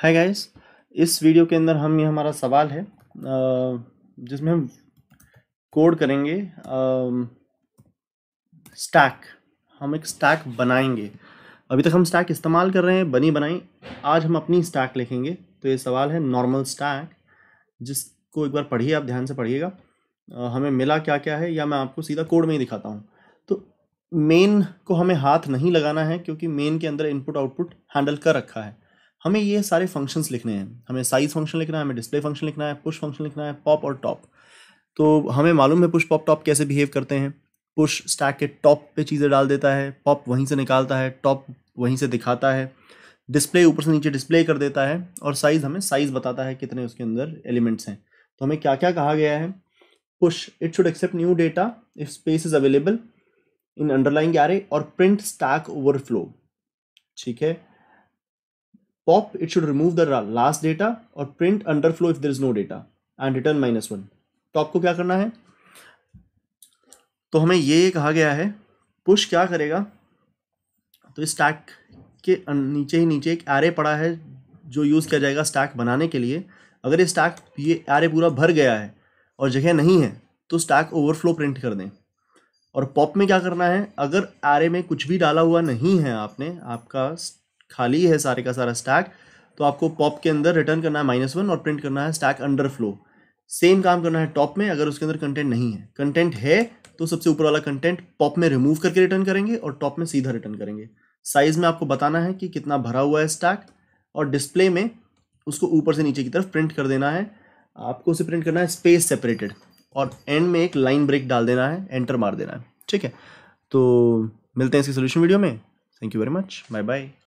hi guys इस video के अंदर हम ये हमारा सवाल है जिसमें हम कोड करेंगे स्टैक हम एक स्टैक बनाएंगे अभी तक हम स्टैक इस्तेमाल कर रहे हैं बनी बनाई आज हम अपनी स्टैक लिखेंगे तो ये सवाल है नॉर्मल स्टैक जिसको एक बार पढ़िए आप ध्यान से पढ़िएगा हमें मिला क्या क्या है या मैं आपको सीधा कोड में ही दिखाता हूँ तो मेन को हमें हाथ नहीं लगाना है क्योंकि मेन के अंदर इनपुट आउटपुट हैंडल कर रखा है हमें ये सारे फंक्शंस लिखने हैं हमें साइज फंक्शन लिखना है हमें डिस्प्ले फंक्शन लिखना है पुश फंक्शन लिखना है पॉप और टॉप तो हमें मालूम है पुश पॉप टॉप कैसे बिहेव करते हैं पुश स्टैक के टॉप पे चीज़ें डाल देता है पॉप वहीं से निकालता है टॉप वहीं से दिखाता है डिस्प्ले ऊपर से नीचे डिस्प्ले कर देता है और साइज़ हमें साइज़ बताता है कितने उसके अंदर एलिमेंट्स हैं तो हमें क्या क्या कहा गया है push it should accept new data if space is available in underlying array और प्रिंट स्टैक ओवरफ्लो ठीक है pop it should remove the last data और print underflow if there is no data and return minus one तो आपको क्या करना है तो हमें ये कहा गया है push क्या करेगा तो इस stack के नीचे ही नीचे एक array पड़ा है जो यूज़ किया जाएगा stack बनाने के लिए अगर ये stack ये array पूरा भर गया है और जगह नहीं है तो stack ओवरफ्लो प्रिंट कर दें और पॉप में क्या करना है अगर array में कुछ भी डाला हुआ नहीं है आपने आपका खाली है सारे का सारा स्टैक तो आपको पॉप के अंदर रिटर्न करना है माइनस वन और प्रिंट करना है स्टैक अंडर फ्लो सेम काम करना है टॉप में अगर उसके अंदर कंटेंट नहीं है कंटेंट है तो सबसे ऊपर वाला कंटेंट पॉप में रिमूव करके रिटर्न करेंगे और टॉप में सीधा रिटर्न करेंगे साइज़ में आपको बताना है कि कितना भरा हुआ है स्टैक और डिस्प्ले में उसको ऊपर से नीचे की तरफ प्रिंट कर देना है आपको उसे प्रिंट करना है स्पेस सेपरेटेड और एंड में एक लाइन ब्रेक डाल देना है एंटर मार देना है ठीक है तो मिलते हैं इसके सोल्यूशन वीडियो में thank you very much bye bye